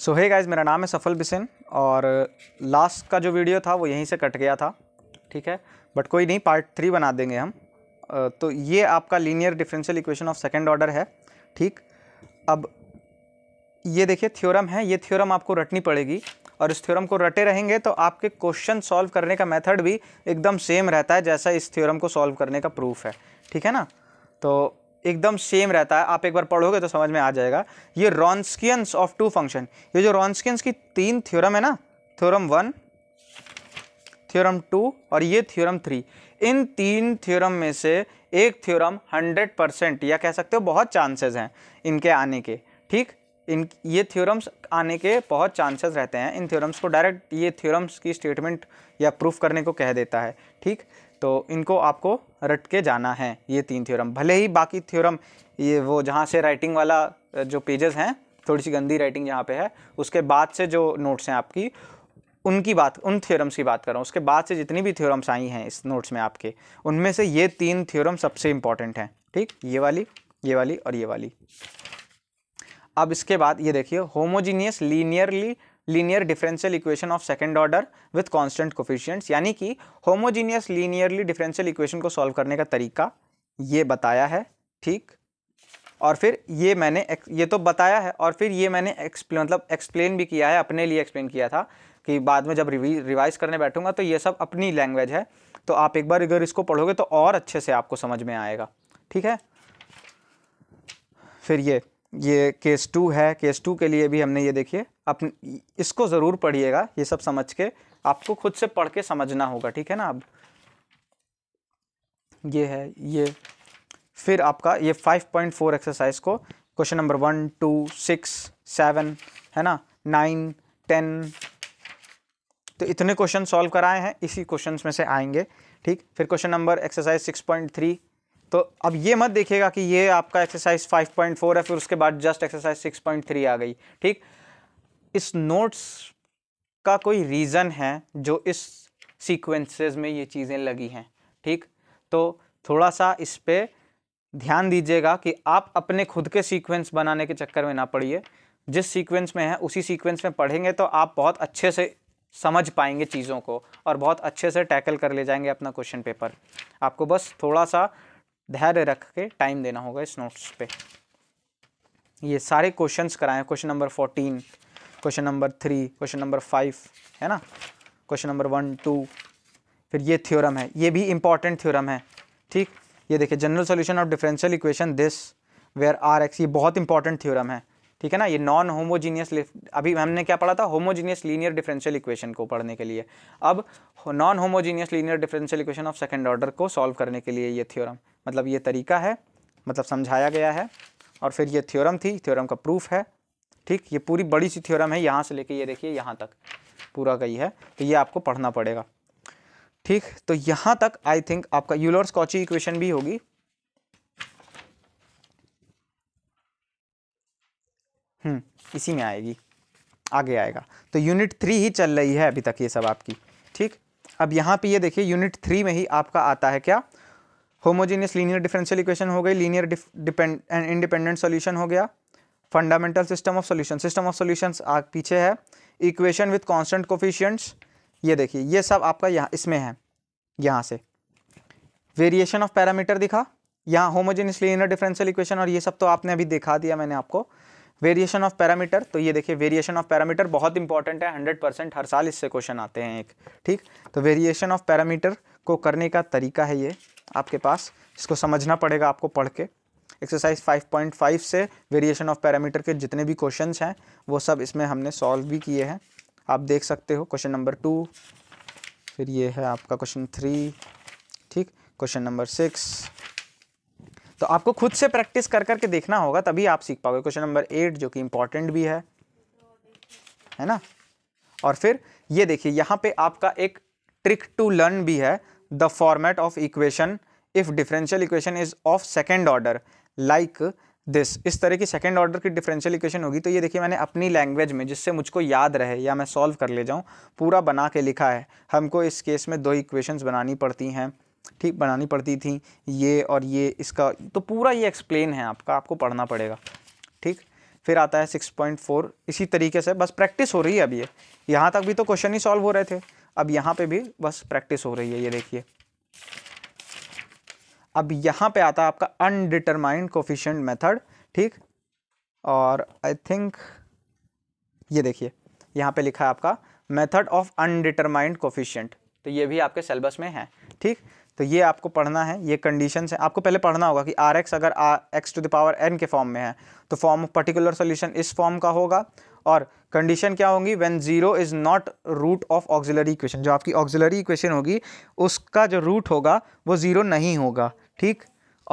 सो hey guys मेरा नाम है सफल बिसेन और लास्ट का जो वीडियो था वो यहीं से कट गया था ठीक है बट कोई नहीं पार्ट थ्री बना देंगे हम तो ये आपका linear differential equation of second order है ठीक अब ये देखिए थ्योरम है ये थ्योरम आपको रटनी पड़ेगी और इस थ्योरम को रटे रहेंगे तो आपके क्वेश्चन सॉल्व करने का मेथड भी एकदम सेम रहता है जैसा इस थ्योरम को सॉल्व करने का प्रूफ है ठीक है ना तो एकदम सेम रहता है आप एक बार पढ़ोगे तो समझ में आ जाएगा ये रॉन्सकियंस ऑफ टू फंक्शन ये जो रॉन्सकियंस की तीन थ्योरम है ना थ्योरम वन थ्योरम टू और ये थ्योरम थ्री इन तीन थ्योरम में से एक थ्योरम हंड्रेड परसेंट या कह सकते हो बहुत चांसेस हैं इनके आने के ठीक इन ये थ्योरम्स आने के बहुत चांसेस रहते हैं इन थ्योरम्स को डायरेक्ट ये थ्योरम्स की स्टेटमेंट या प्रूफ करने को कह देता है ठीक तो इनको आपको रट के जाना है ये तीन थ्योरम भले ही बाकी थ्योरम ये वो जहाँ से राइटिंग वाला जो पेजेस हैं थोड़ी सी गंदी राइटिंग यहाँ पे है उसके बाद से जो नोट्स हैं आपकी उनकी बात उन थ्योरम्स की बात कर रहा हूँ उसके बाद से जितनी भी थ्योरम्स आई हैं इस नोट्स में आपके उनमें से ये तीन थ्योरम सबसे इंपॉर्टेंट हैं ठीक ये वाली ये वाली और ये वाली अब इसके बाद ये देखिए homogeneous linearly linear differential equation of second order with constant coefficients यानी कि होमोजीनियस लीनियरली डिफरेंशियल इक्वेशन को सॉल्व करने का तरीका ये बताया है ठीक और फिर ये मैंने ये तो बताया है और फिर ये मैंने एक्सप्लेन मतलब एक्सप्लेन भी किया है अपने लिए एक्सप्लेन किया था कि बाद में जब रिवाइज करने बैठूंगा तो ये सब अपनी लैंग्वेज है तो आप एक बार अगर इसको पढ़ोगे तो और अच्छे से आपको समझ में आएगा ठीक है फिर ये ये केस टू है केस टू के लिए भी हमने ये देखिए आप इसको ज़रूर पढ़िएगा ये सब समझ के आपको खुद से पढ़ के समझना होगा ठीक है ना अब ये है ये फिर आपका ये 5.4 एक्सरसाइज को question number one two six seven है ना नाइन टेन तो इतने क्वेश्चन सॉल्व कराए हैं इसी क्वेश्चन में से आएंगे ठीक फिर question number exercise six point three तो अब ये मत देखिएगा कि ये आपका एक्सरसाइज 5.4 है फिर उसके बाद जस्ट एक्सरसाइज 6.3 आ गई ठीक इस नोट्स का कोई रीज़न है जो इस सीक्वेंसेस में ये चीज़ें लगी हैं ठीक तो थोड़ा सा इस पर ध्यान दीजिएगा कि आप अपने खुद के सीक्वेंस बनाने के चक्कर में ना पड़िए जिस सीक्वेंस में है उसी सीक्वेंस में पढ़ेंगे तो आप बहुत अच्छे से समझ पाएंगे चीज़ों को और बहुत अच्छे से टैकल कर ले जाएंगे अपना क्वेश्चन पेपर आपको बस थोड़ा सा धैर्य रख के टाइम देना होगा इस नोट्स पे ये सारे क्वेश्चंस कराएं question number fourteen question number three question number five है ना क्वेश्चन नंबर वन टू फिर ये थ्योरम है ये भी इंपॉर्टेंट थ्योरम है ठीक ये देखिए general solution of differential equation this where R X ये बहुत इंपॉर्टेंट थ्योरम है ठीक है ना ये नॉन होमोजीनियस अभी हमने क्या पढ़ा था होमोजीनियस लीनियर डिफरेंशियल इक्वेशन को पढ़ने के लिए अब non homogeneous linear differential equation of second order को सॉल्व करने के लिए ये थ्योरम मतलब ये तरीका है मतलब समझाया गया है और फिर ये थ्योरम थी थ्योरम का प्रूफ है ठीक ये पूरी बड़ी सी थ्योरम है यहाँ से लेके ये देखिए यहाँ तक पूरा गई है तो ये आपको पढ़ना पड़ेगा ठीक तो यहाँ तक आई थिंक आपका यूलर्स कॉची इक्वेशन भी होगी हम्म इसी में आएगी आगे आएगा तो यूनिट थ्री ही चल रही है अभी तक ये सब आपकी ठीक अब यहाँ पे ये देखिए यूनिट थ्री में ही आपका आता है क्या होमोजेनियस लीनियर डिफरेंशियल इक्वेशन हो गई linear depend and independent solution हो गया fundamental system of solution system of solutions आग पीछे है इक्वेशन विथ कांस्टेंट कोफिशियंट्स ये देखिए ये सब आपका यहाँ इसमें है यहाँ से वेरिएशन ऑफ पैरामीटर दिखा यहाँ होमोजेनियसली इनर डिफरेंशियल इक्वेशन और ये सब तो आपने अभी दिखा दिया मैंने आपको वेरिएशन ऑफ पैरामीटर तो ये देखिए वेरिएशन ऑफ पैरामीटर बहुत इंपॉर्टेंट है हंड्रेड परसेंट हर साल इससे क्वेश्चन आते हैं एक ठीक तो वेरिएशन ऑफ पैरामीटर को करने का तरीका है ये आपके पास इसको समझना पड़ेगा आपको पढ़ के एक्सरसाइज 5.5 से वेरिएशन ऑफ पैरामीटर के जितने भी क्वेश्चन हैं वो सब इसमें हमने सॉल्व भी किए हैं आप देख सकते हो क्वेश्चन नंबर टू फिर ये है आपका क्वेश्चन थ्री ठीक क्वेश्चन नंबर सिक्स तो आपको खुद से प्रैक्टिस कर करके देखना होगा तभी आप सीख पाओगे क्वेश्चन नंबर एट जो कि इम्पॉर्टेंट भी है है ना और फिर ये देखिए यहाँ पे आपका एक ट्रिक टू लर्न भी है the format of equation if differential equation is of second order like this इस तरह की सेकेंड ऑर्डर की डिफरेंशियल इक्वेशन होगी तो ये देखिए मैंने अपनी लैंग्वेज में जिससे मुझको याद रहे या मैं सॉल्व कर ले जाऊँ पूरा बना के लिखा है हमको इस केस में दो इक्वेशंस बनानी पड़ती हैं ठीक बनानी पड़ती थी ये और ये इसका तो पूरा ये एक्सप्लेन है आपका आपको पढ़ना पड़ेगा ठीक फिर आता है 6.4 इसी तरीके से बस प्रैक्टिस हो रही है अब ये यहाँ तक भी तो क्वेश्चन ही सॉल्व हो रहे थे अब यहाँ पे भी बस प्रैक्टिस हो रही है ये देखिए अब यहाँ पे आता है आपका अनडिटरमाइंड कोफिशेंट मेथड ठीक और आई थिंक ये देखिए यहाँ पे लिखा है आपका मेथड ऑफ अनडिटरमाइंड कोफिशेंट तो ये भी आपके सिलेबस में है ठीक तो ये आपको पढ़ना है ये कंडीशन है आपको पहले पढ़ना होगा कि आर एक्स अगर R X to the power N के फॉर्म में है तो फॉर्म ऑफ पर्टिकुलर सोल्यूशन इस फॉर्म का होगा और कंडीशन क्या होंगी when zero is not root of auxiliary equation जो आपकी ऑक्सिलरी इक्वेशन होगी उसका जो रूट होगा वो ज़ीरो नहीं होगा ठीक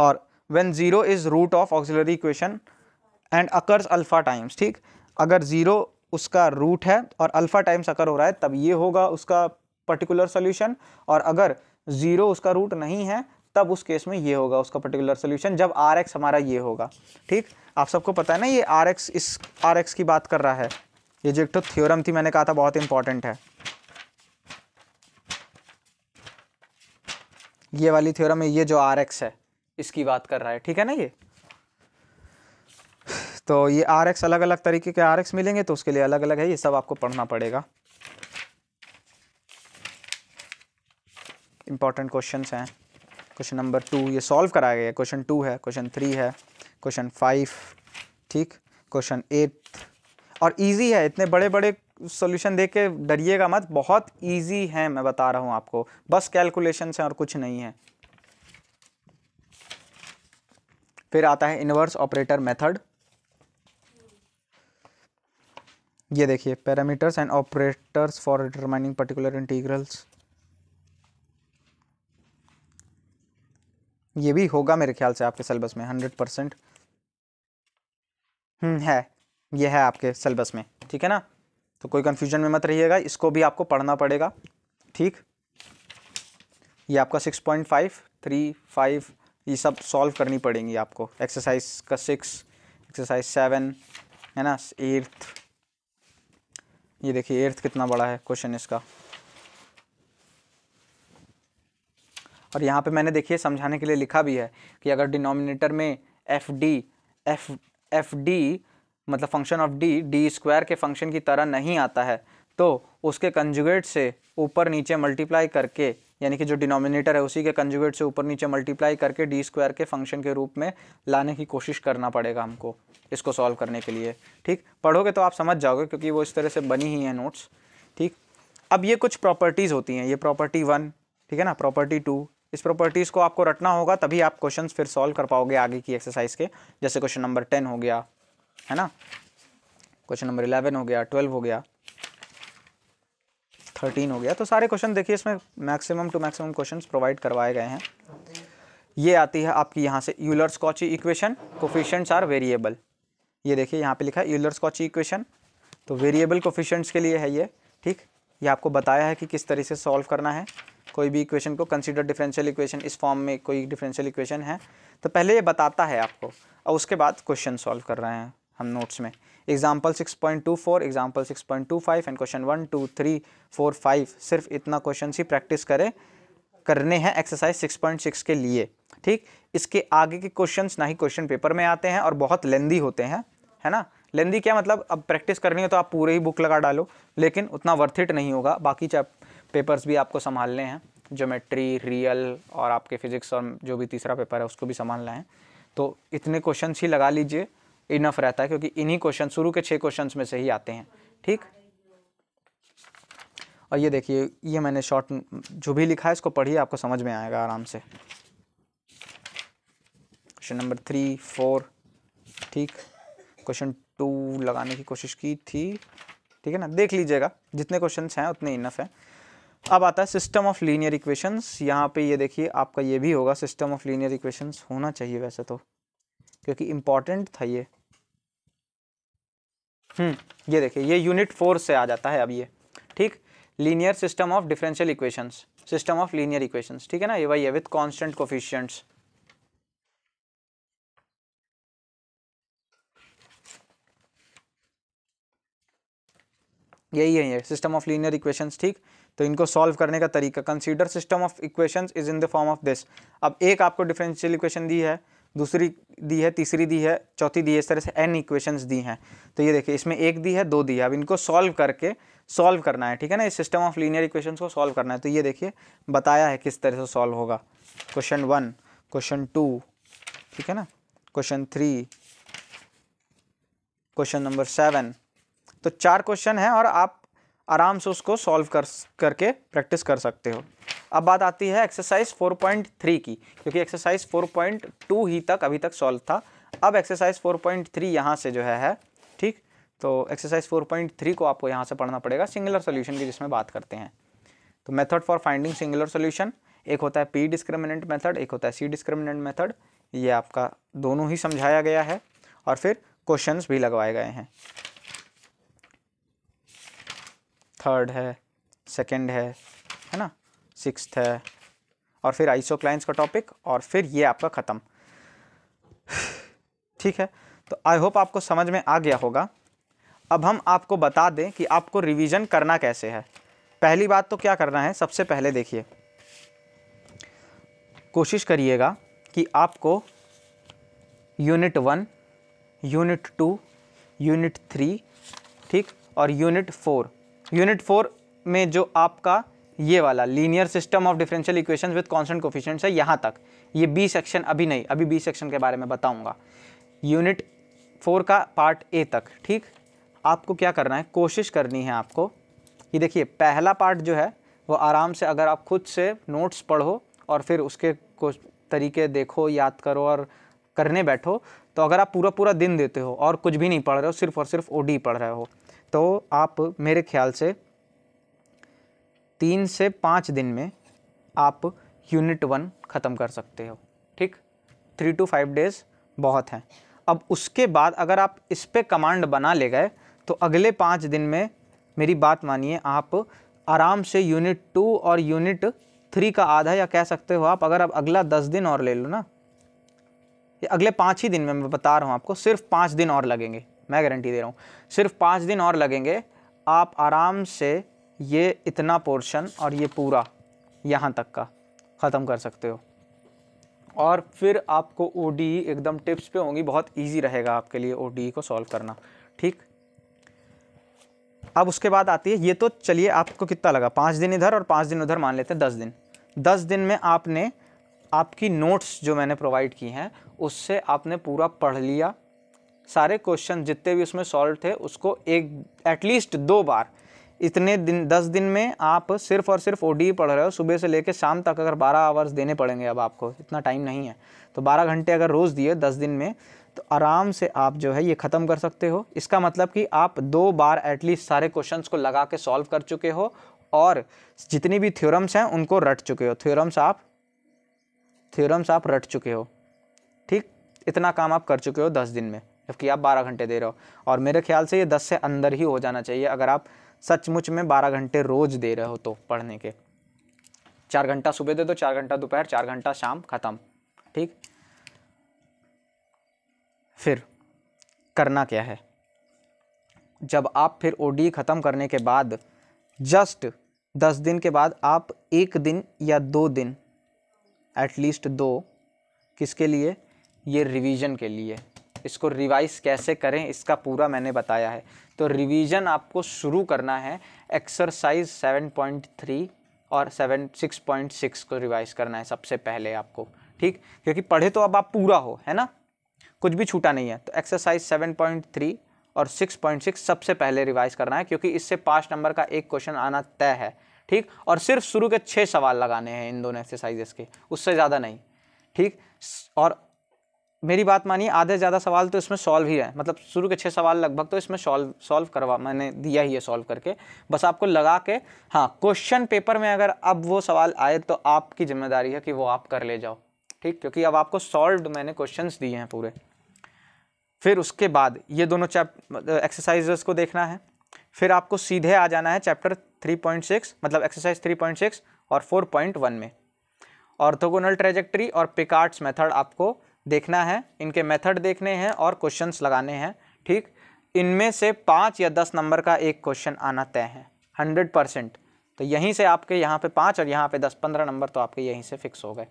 और when zero is root of auxiliary equation and occurs alpha times ठीक अगर ज़ीरो उसका रूट है और अल्फ़ा टाइम्स अकर हो रहा है तब ये होगा उसका पर्टिकुलर सोल्यूशन और अगर ज़ीरो उसका रूट नहीं है तब उस केस में ये होगा उसका पर्टिकुलर सोल्यूशन जब आर एक्स हमारा ये होगा ठीक आप सबको पता है ना ये आर एक्स इस आर एक्स की बात कर रहा है ये जो एक तो थ्योरम थी मैंने कहा था बहुत इंपॉर्टेंट है ये वाली थ्योरम है ये जो आर एक्स है इसकी बात कर रहा है ठीक है ना ये तो ये आर एक्स अलग अलग तरीके के आर एक्स मिलेंगे तो उसके लिए अलग अलग है ये सब आपको पढ़ना पड़ेगा इंपॉर्टेंट क्वेश्चंस हैं क्वेश्चन नंबर टू ये सॉल्व कराया गया क्वेश्चन टू है क्वेश्चन थ्री है क्वेश्चन फाइव ठीक क्वेश्चन एट और इजी है इतने बड़े बड़े सॉल्यूशन देख के डरिएगा मत बहुत इजी है मैं बता रहा हूँ आपको बस कैलकुलेशन है और कुछ नहीं है फिर आता है इनवर्स ऑपरेटर मेथड ये देखिए parameters and operators for determining particular integrals ये भी होगा मेरे ख्याल से आपके सिलेबस में हंड्रेड हम्म, परसेंट है ये है आपके सिलेबस में ठीक है ना तो कोई कन्फ्यूजन में मत रहिएगा इसको भी आपको पढ़ना पड़ेगा ठीक ये आपका six point five three five ये सब सॉल्व करनी पड़ेंगी आपको एक्सरसाइज का सिक्स एक्सरसाइज सेवन है ना एर्थ ये देखिए एर्थ कितना बड़ा है क्वेश्चन इसका और यहाँ पे मैंने देखिए समझाने के लिए लिखा भी है कि अगर डिनोमिनेटर में F D F F D मतलब function of D D square के फंक्शन की तरह नहीं आता है तो उसके कंजुगेट से ऊपर नीचे मल्टीप्लाई करके यानी कि जो डिनोमिनेटर है उसी के कंजुगेट से ऊपर नीचे मल्टीप्लाई करके डी स्क्वायर के फंक्शन के रूप में लाने की कोशिश करना पड़ेगा हमको इसको सॉल्व करने के लिए ठीक पढ़ोगे तो आप समझ जाओगे क्योंकि वो इस तरह से बनी ही है नोट्स ठीक अब ये कुछ प्रॉपर्टीज़ होती हैं ये प्रॉपर्टी वन ठीक है ना प्रॉपर्टी टू इस प्रॉपर्टीज़ को आपको रटना होगा तभी आप क्वेश्चंस फिर सॉल्व कर पाओगे आगे की एक्सरसाइज के जैसे क्वेश्चन नंबर टेन हो गया है ना क्वेश्चन नंबर इलेवन हो गया ट्वेल्व हो गया थर्टीन हो गया तो सारे क्वेश्चन देखिए इसमें maximum two maximum questions provide करवाए गए हैं ये आती है आपकी यहाँ से Euler Cauchy equation coefficients are variable ये देखिए यहाँ पे लिखा है यूलर स्कॉची इक्वेशन तो वेरिएबल कोफिशेंट्स के लिए है ये ठीक ये आपको बताया है कि किस तरह से सॉल्व करना है कोई भी इक्वेशन को कंसिडर डिफरेंशियल इक्वेशन इस फॉर्म में कोई डिफरेंशियल इक्वेशन है तो पहले ये बताता है आपको और उसके बाद क्वेश्चन सॉल्व कर रहे हैं हम नोट्स में example six point two four example six point two five and question one two three four five सिर्फ इतना क्वेश्चन ही प्रैक्टिस करें करने हैं एक्सरसाइज सिक्स पॉइंट सिक्स के लिए ठीक इसके आगे के क्वेश्चन ना ही क्वेश्चन पेपर में आते हैं और बहुत लेंदी होते हैं है ना लेंदी क्या मतलब अब प्रैक्टिस करनी हो तो आप पूरे ही बुक लगा डालो लेकिन उतना वर्थ इट नहीं होगा बाकी चैप पेपर्स भी आपको संभालने हैं ज्योमेट्री रियल और आपके फिजिक्स और जो भी तीसरा पेपर है उसको भी संभालना है तो इतने क्वेश्चन ही लगा लीजिए इनफ रहता है क्योंकि इन्हीं क्वेश्चन शुरू के छः क्वेश्चन में से ही आते हैं ठीक और ये देखिए ये मैंने शॉर्ट जो भी लिखा है इसको पढ़िए आपको समझ में आएगा आराम से क्वेश्चन नंबर थ्री फोर ठीक क्वेश्चन टू लगाने की कोशिश की थी ठीक है ना देख लीजिएगा जितने क्वेश्चन हैं उतने इनफ हैं अब आता है सिस्टम ऑफ लीनियर इक्वेशंस यहाँ पे ये देखिए आपका ये भी होगा सिस्टम ऑफ लीनियर इक्वेशंस होना चाहिए वैसे तो क्योंकि इम्पॉर्टेंट था ये हम्म ये देखिए ये यूनिट फोर से आ जाता है अब ये ठीक linear system of differential equations system of linear equations ठीक है ना ये वही है विथ कॉन्स्टेंट कोफिशियंट्स यही है ये सिस्टम ऑफ लीनियर इक्वेशंस ठीक तो इनको सॉल्व करने का तरीका consider system of equations is in the form of this अब एक आपको डिफरेंशियल इक्वेशन दी है दूसरी दी है तीसरी दी है चौथी दी है इस तरह से एन इक्वेशंस दी हैं तो ये देखिए इसमें एक दी है दो दी है अब इनको सॉल्व करके सॉल्व करना है ठीक है ना इस सिस्टम ऑफ लीनियर इक्वेशंस को सॉल्व करना है तो ये देखिए बताया है किस तरह से सॉल्व होगा क्वेश्चन वन क्वेश्चन टू ठीक है ना question three question number seven तो चार क्वेश्चन हैं और आप आराम से उसको सॉल्व कर करके प्रैक्टिस कर सकते हो अब बात आती है एक्सरसाइज 4.3 की क्योंकि एक्सरसाइज 4.2 ही तक अभी तक सॉल्व था अब एक्सरसाइज 4.3 पॉइंट यहाँ से जो है, है ठीक तो एक्सरसाइज 4.3 को आपको यहाँ से पढ़ना पड़ेगा सिंगुलर सोल्यूशन की जिसमें बात करते हैं तो method for finding singular solution एक होता है पी डिस्क्रिमिनेंट मैथड एक होता है सी डिस्क्रिमिनेंट मैथड ये आपका दोनों ही समझाया गया है और फिर क्वेश्चंस भी लगवाए गए हैं थर्ड है सेकंड है है ना सिक्स्थ है और फिर क्लाइंस का टॉपिक और फिर ये आपका ख़त्म ठीक है तो आई होप आपको समझ में आ गया होगा अब हम आपको बता दें कि आपको रिवीजन करना कैसे है पहली बात तो क्या करना है सबसे पहले देखिए कोशिश करिएगा कि आपको unit one unit two unit three ठीक और यूनिट फोर यूनिट फोर में जो आपका ये वाला linear system of differential equation with constant coefficients है यहाँ तक ये बी सेक्शन अभी नहीं अभी बी सेक्शन के बारे में बताऊँगा यूनिट फोर का पार्ट ए तक ठीक आपको क्या करना है कोशिश करनी है आपको कि देखिए पहला पार्ट जो है वो आराम से अगर आप खुद से नोट्स पढ़ो और फिर उसके को तरीके देखो याद करो और करने बैठो तो अगर आप पूरा पूरा दिन देते हो और कुछ भी नहीं पढ़ रहे हो सिर्फ और सिर्फ ओ पढ़ रहे हो तो आप मेरे ख्याल से तीन से पाँच दिन में आप यूनिट वन ख़त्म कर सकते हो ठीक थ्री टू फाइव डेज़ बहुत हैं अब उसके बाद अगर आप इस पर कमांड बना ले गए तो अगले पाँच दिन में मेरी बात मानिए आप आराम से यूनिट टू और यूनिट थ्री का आधा या कह सकते हो आप अगर आप अगला दस दिन और ले लो ना ये अगले पाँच ही दिन में मैं बता रहा हूँ आपको सिर्फ पाँच दिन और लगेंगे मैं गारंटी दे रहा हूँ सिर्फ पाँच दिन और लगेंगे आप आराम से ये इतना पोर्शन और ये पूरा यहाँ तक का ख़त्म कर सकते हो और फिर आपको ओ e एकदम टिप्स पे होंगी बहुत इजी रहेगा आपके लिए ओ e को सॉल्व करना ठीक अब उसके बाद आती है ये तो चलिए आपको कितना लगा पाँच दिन इधर और पाँच दिन उधर मान लेते हैं दस दिन दस दिन में आपने आपकी नोट्स जो मैंने प्रोवाइड की हैं उससे आपने पूरा पढ़ लिया सारे क्वेश्चन जितने भी उसमें सॉल्व थे उसको एक एटलीस्ट दो बार इतने दिन दस दिन में आप सिर्फ और सिर्फ ओ पढ़ रहे हो सुबह से लेकर शाम तक अगर बारह आवर्स देने पड़ेंगे अब आपको इतना टाइम नहीं है तो बारह घंटे अगर रोज़ दिए दस दिन में तो आराम से आप जो है ये ख़त्म कर सकते हो इसका मतलब कि आप दो बार एटलीस्ट सारे क्वेश्चंस को लगा के सॉल्व कर चुके हो और जितनी भी थ्योरम्स हैं उनको रट चुके हो थ्योरम्स आप थ्योरम्स आप रट चुके हो ठीक इतना काम आप कर चुके हो दस दिन में जबकि आप बारह घंटे दे रहे हो और मेरे ख्याल से ये दस से अंदर ही हो जाना चाहिए अगर आप सचमुच में बारह घंटे रोज़ दे रहे हो तो पढ़ने के चार घंटा सुबह दे दो चार घंटा दोपहर चार घंटा शाम ख़त्म ठीक फिर करना क्या है जब आप फिर ओ ख़त्म करने के बाद जस्ट दस दिन के बाद आप एक दिन या दो दिन एटलीस्ट दो किसके लिए ये रिवीजन के लिए इसको रिवाइज कैसे करें इसका पूरा मैंने बताया है तो रिवीजन आपको शुरू करना है एक्सरसाइज 7.3 और 7 6.6 को रिवाइज करना है सबसे पहले आपको ठीक क्योंकि पढ़े तो अब आप पूरा हो है ना कुछ भी छूटा नहीं है तो एक्सरसाइज 7.3 और 6.6 सबसे पहले रिवाइज करना है क्योंकि इससे पाँच नंबर का एक क्वेश्चन आना तय है ठीक और सिर्फ शुरू के छः सवाल लगाने हैं इन दोनों एक्सरसाइजेस के उससे ज़्यादा नहीं ठीक और मेरी बात मानिए आधे से ज़्यादा सवाल तो इसमें सॉल्व ही है मतलब शुरू के छः सवाल लगभग तो इसमें सॉल्व सॉल्व करवा मैंने दिया ही है सॉल्व करके बस आपको लगा के हाँ क्वेश्चन पेपर में अगर अब वो सवाल आए तो आपकी जिम्मेदारी है कि वो आप कर ले जाओ ठीक क्योंकि अब आपको सॉल्व मैंने क्वेश्चन दिए हैं पूरे फिर उसके बाद ये दोनों चैप एक्सरसाइजेस मतलब को देखना है फिर आपको सीधे आ जाना है चैप्टर सिक्स मतलब एक्सरसाइज सिक्स और वन में ऑर्थोगोनल ट्रेजेक्ट्री और पिकार्ट्स मेथड आपको देखना है इनके मेथड देखने हैं और क्वेश्चंस लगाने हैं ठीक इनमें से पाँच या दस नंबर का एक क्वेश्चन आना तय है हंड्रेड परसेंट तो यहीं से आपके यहाँ पे पाँच और यहाँ पे दस पंद्रह नंबर तो आपके यहीं से फिक्स हो गए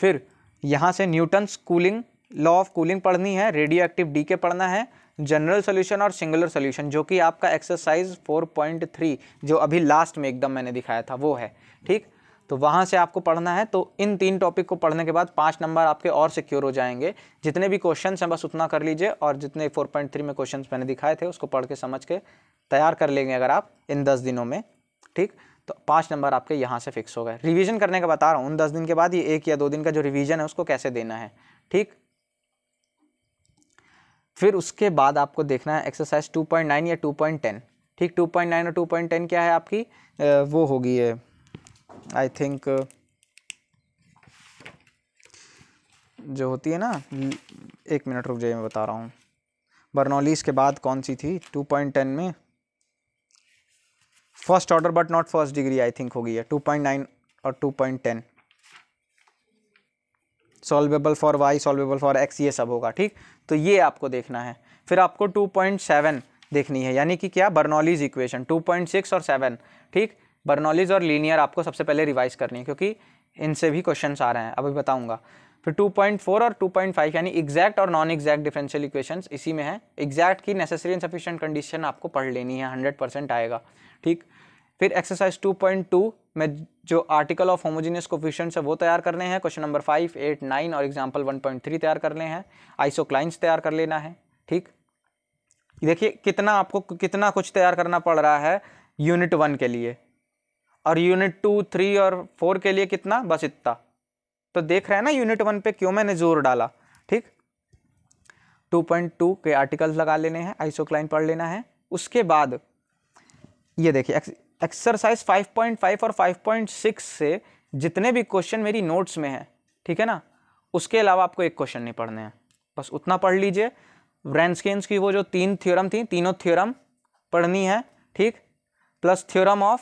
फिर यहाँ से Newton's cooling law of cooling पढ़नी है रेडियो एक्टिव डी के पढ़ना है जनरल सोल्यूशन और सिंगुलर सोल्यूशन जो कि आपका एक्सरसाइज फोर जो अभी लास्ट में एकदम मैंने दिखाया था वो है ठीक तो वहाँ से आपको पढ़ना है तो इन तीन टॉपिक को पढ़ने के बाद पाँच नंबर आपके और सिक्योर हो जाएंगे जितने भी क्वेश्चन हैं बस उतना कर लीजिए और जितने फोर पॉइंट थ्री में क्वेश्चन मैंने दिखाए थे उसको पढ़ के समझ के तैयार कर लेंगे अगर आप इन दस दिनों में ठीक तो पाँच नंबर आपके यहाँ से फिक्स हो गए रिविज़न करने का बता रहा हूँ उन दस दिन के बाद ये एक या दो दिन का जो रिविज़न है उसको कैसे देना है ठीक फिर उसके बाद आपको देखना है एक्सरसाइज 2.9 या 2.10 ठीक 2.9 और 2.10 क्या है आपकी वो होगी है आई थिंक uh, जो होती है ना एक मिनट रुक जाइए मैं बता रहा हूँ बर्नौलीस के बाद कौन सी थी टू पॉइंट टेन में first order but not first degree I think होगी है टू पॉइंट नाइन और two point ten solvable for Y solvable for X ये सब होगा ठीक तो ये आपको देखना है फिर आपको 2.7 देखनी है यानी कि क्या बर्नौलीज इक्वेशन सिक्स और सेवन ठीक बर्नॉलीज और लीनियर आपको सबसे पहले रिवाइज करनी है क्योंकि इनसे भी क्वेश्चन आ रहे हैं अभी बताऊंगा फिर 2.4 और 2.5 यानी एग्जैक्ट और नॉन एग्जैक्ट डिफरेंशियल इक्वेशंस इसी में है एग्जैक्ट की नेसेसरी एंड सफिशिएंट कंडीशन आपको पढ़ लेनी है 100 परसेंट आएगा ठीक फिर एक्सरसाइज 2.2 में जो आर्टिकल ऑफ होमोजीनियस कोफिशेंट्स है वो तैयार करने हैं question number five eight nine और एग्जाम्पल वन पॉइंट थ्री तैयार करने हैं आइसोक्लाइंस तैयार कर लेना है ठीक देखिए कितना आपको कितना कुछ तैयार करना पड़ रहा है यूनिट वन के लिए और यूनिट टू थ्री और फोर के लिए कितना बस इतना तो देख रहे हैं ना यूनिट वन पे क्यों मैंने जोर डाला ठीक 2.2 के आर्टिकल्स लगा लेने हैं आइसोक्लाइन पढ़ लेना है उसके बाद ये देखिए एक्सरसाइज 5.5 और 5.6 से जितने भी क्वेश्चन मेरी नोट्स में है ठीक है ना उसके अलावा आपको एक क्वेश्चन नहीं पढ़ने हैं बस उतना पढ़ लीजिए रैनस्केन्स की वो जो तीन थ्योरम थी तीनों थ्योरम पढ़नी है ठीक प्लस थ्योरम ऑफ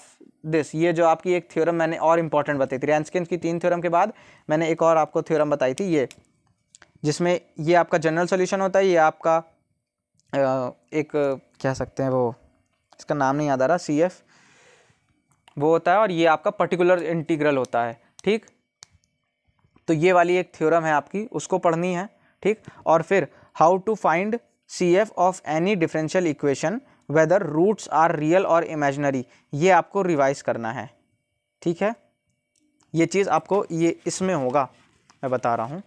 दिस ये जो आपकी एक थ्योरम मैंने और इंपॉर्टेंट बताई थी रैंसकिन की तीन थ्योरम के बाद मैंने एक और आपको थ्योरम बताई थी ये जिसमें ये आपका जनरल सोल्यूशन होता है ये आपका एक कह सकते हैं वो इसका नाम नहीं याद आ रहा सी एफ वो होता है और ये आपका पर्टिकुलर इंटीग्रल होता है ठीक तो ये वाली एक थ्योरम है आपकी उसको पढ़नी है ठीक और फिर how to find C F of any differential equation whether roots are real और इमेजनरी ये आपको रिवाइज करना है ठीक है ये चीज़ आपको ये इसमें होगा मैं बता रहा हूँ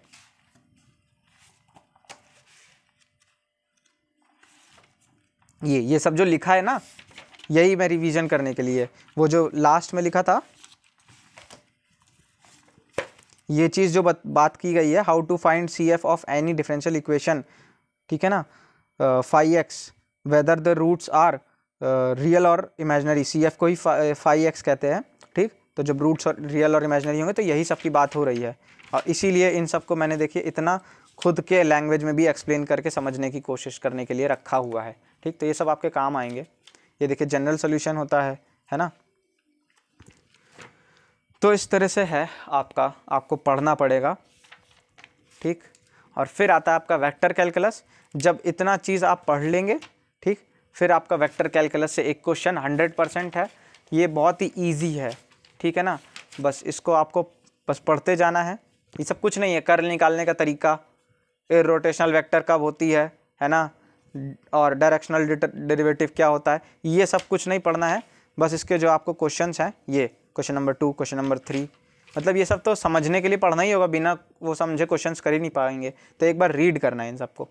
ये ये सब जो लिखा है ना यही मैं रिवीजन करने के लिए वो जो लास्ट में लिखा था ये चीज़ जो बात की गई है how to find C F of any differential equation ठीक है ना five X whether the roots are real और इमेजनरी सी एफ को ही फाइव एक्स uh, कहते हैं ठीक तो जब रूट्स और रियल और इमेजनरी होंगे तो यही सब की बात हो रही है और इसीलिए इन सब को मैंने देखिए इतना खुद के लैंग्वेज में भी एक्सप्लेन करके समझने की कोशिश करने के लिए रखा हुआ है ठीक तो ये सब आपके काम आएंगे ये देखिए जनरल सोल्यूशन होता है है ना तो इस तरह से है आपका आपको पढ़ना पड़ेगा ठीक और फिर आता है आपका वेक्टर कैलकुलस जब इतना चीज़ आप पढ़ लेंगे फिर आपका वेक्टर कैलकुलस से एक क्वेश्चन हंड्रेड परसेंट है ये बहुत ही ईजी है ठीक है ना बस इसको आपको बस पढ़ते जाना है ये सब कुछ नहीं है कर्ल निकालने का तरीका एयर रोटेशनल वैक्टर कब होती है है ना और डायरेक्शनल डेरिवेटिव क्या होता है ये सब कुछ नहीं पढ़ना है बस इसके जो आपको क्वेश्चंस हैं ये question number two question number three मतलब ये सब तो समझने के लिए पढ़ना ही होगा बिना वो समझे क्वेश्चंस कर ही नहीं पाएंगे तो एक बार रीड करना है इन सबको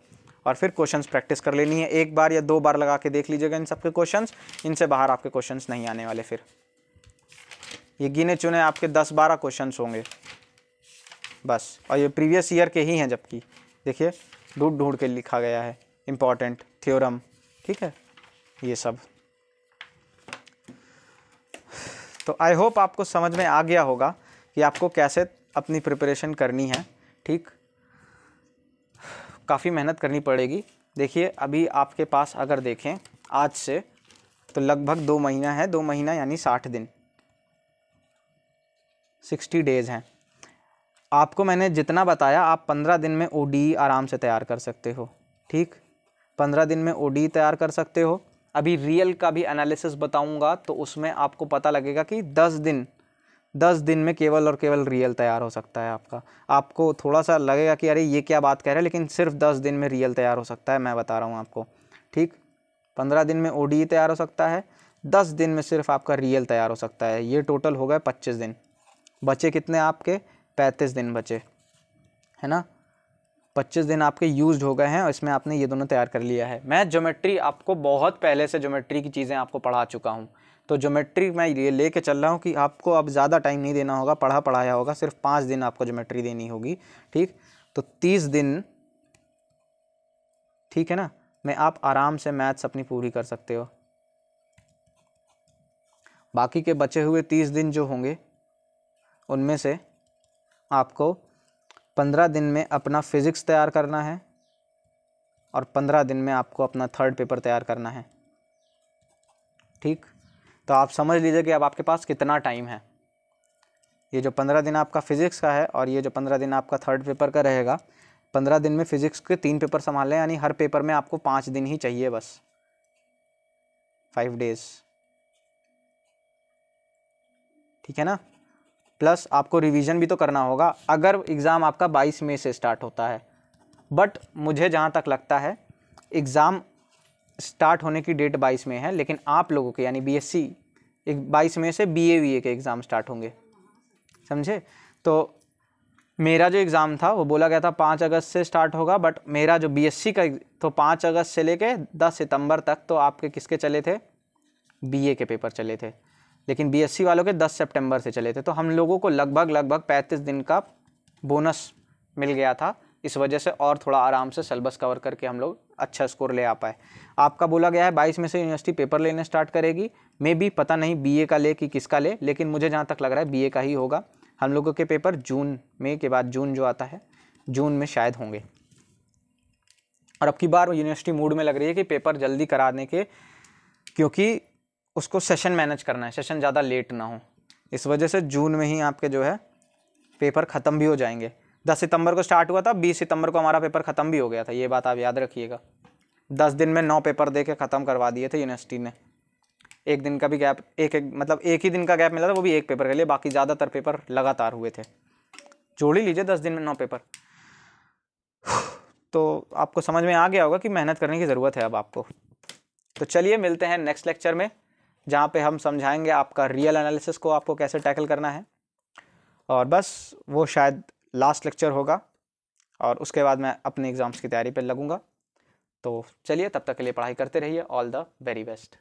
और फिर क्वेश्चंस प्रैक्टिस कर लेनी है एक बार या दो बार लगा के देख लीजिएगा इन सबके क्वेश्चंस इनसे बाहर आपके क्वेश्चंस नहीं आने वाले फिर ये गिने चुने आपके दस बारह क्वेश्चंस होंगे बस और ये प्रीवियस ईयर के ही हैं जबकि देखिए ढूंढ ढूंढ के लिखा गया है इम्पॉर्टेंट थ्योरम ठीक है ये सब तो आई होप आपको समझ में आ गया होगा कि आपको कैसे अपनी प्रिपरेशन करनी है ठीक काफ़ी मेहनत करनी पड़ेगी देखिए अभी आपके पास अगर देखें आज से तो लगभग दो महीना है दो महीना यानी साठ दिन सिक्सटी डेज़ हैं आपको मैंने जितना बताया आप पंद्रह दिन में ओ आराम से तैयार कर सकते हो ठीक पंद्रह दिन में ओ तैयार कर सकते हो अभी रियल का भी एनालिसिस बताऊंगा तो उसमें आपको पता लगेगा कि दस दिन दस दिन में केवल और केवल रियल तैयार हो सकता है आपका आपको थोड़ा सा लगेगा कि अरे ये क्या बात कह रहे हैं लेकिन सिर्फ दस दिन में रियल तैयार हो सकता है मैं बता रहा हूँ आपको ठीक पंद्रह दिन में ओ e तैयार हो सकता है दस दिन में सिर्फ आपका रियल तैयार हो सकता है ये टोटल हो गए पच्चीस दिन बचे कितने आपके पैंतीस दिन बचे है ना पच्चीस दिन आपके यूज हो गए हैं और इसमें आपने ये दोनों तैयार कर लिया है मैं ज्योमेट्री आपको बहुत पहले से ज्योमेट्री की चीज़ें आपको पढ़ा चुका हूँ तो ज्योमेट्री मैं ये ले कर चल रहा हूँ कि आपको अब ज़्यादा टाइम नहीं देना होगा पढ़ा पढ़ाया होगा सिर्फ पाँच दिन आपको ज्योमेट्री देनी होगी ठीक तो तीस दिन ठीक है ना मैं आप आराम से मैथ्स अपनी पूरी कर सकते हो बाकी के बचे हुए तीस दिन जो होंगे उनमें से आपको पंद्रह दिन में अपना फिज़िक्स तैयार करना है और पंद्रह दिन में आपको अपना थर्ड पेपर तैयार करना है ठीक तो आप समझ लीजिए कि अब आपके पास कितना टाइम है ये जो पंद्रह दिन आपका फिजिक्स का है और ये जो पंद्रह दिन आपका थर्ड पेपर का रहेगा पंद्रह दिन में फिजिक्स के तीन पेपर संभालें यानी हर पेपर में आपको पाँच दिन ही चाहिए बस फाइव डेज ठीक है ना प्लस आपको रिवीजन भी तो करना होगा अगर एग्ज़ाम आपका 22 मई से स्टार्ट होता है बट मुझे जहाँ तक लगता है एग्ज़ाम स्टार्ट होने की डेट बाईस में है लेकिन आप लोगों के यानी बीएससी एक बाईस में से बी ए के एग्ज़ाम स्टार्ट होंगे समझे तो मेरा जो एग्ज़ाम था वो बोला गया था पाँच अगस्त से स्टार्ट होगा बट मेरा जो बीएससी का तो पाँच अगस्त से लेके दस सितंबर तक तो आपके किसके चले थे बीए के पेपर चले थे लेकिन बी वालों के दस सेप्टेम्बर से चले थे तो हम लोगों को लगभग लगभग पैंतीस दिन का बोनस मिल गया था इस वजह से और थोड़ा आराम से सलेबस कवर करके हम लोग अच्छा स्कोर ले आ पाए आपका बोला गया है बाईस में से यूनिवर्सिटी पेपर लेने स्टार्ट करेगी मे भी पता नहीं बी का ले कि किसका ले लेकिन मुझे जहाँ तक लग रहा है बी का ही होगा हम लोगों के पेपर जून में के बाद जून जो आता है जून में शायद होंगे और अब की बार यूनिवर्सिटी मूड में लग रही है कि पेपर जल्दी कराने के क्योंकि उसको सेशन मैनेज करना है सेशन ज़्यादा लेट ना हो इस वजह से जून में ही आपके जो है पेपर ख़त्म भी हो जाएंगे दस सितंबर को स्टार्ट हुआ था बीस सितंबर को हमारा पेपर ख़त्म भी हो गया था ये बात आप याद रखिएगा दस दिन में नौ पेपर दे के ख़त्म करवा दिए थे यूनिवर्सिटी ने एक दिन का भी गैप एक एक मतलब एक ही दिन का गैप मिला था वो भी एक पेपर के लिए बाकी ज़्यादातर पेपर लगातार हुए थे जोड़ ही लीजिए दस दिन में नौ पेपर तो आपको समझ में आ गया होगा कि मेहनत करने की ज़रूरत है अब आपको तो चलिए मिलते हैं नेक्स्ट लेक्चर में जहाँ पे हम समझाएंगे आपका रियल एनालिसिस को आपको कैसे टैकल करना है और बस वो शायद लास्ट लेक्चर होगा और उसके बाद मैं अपने एग्ज़ाम्स की तैयारी पर लगूँगा तो चलिए तब तक के लिए पढ़ाई करते रहिए ऑल द वेरी बेस्ट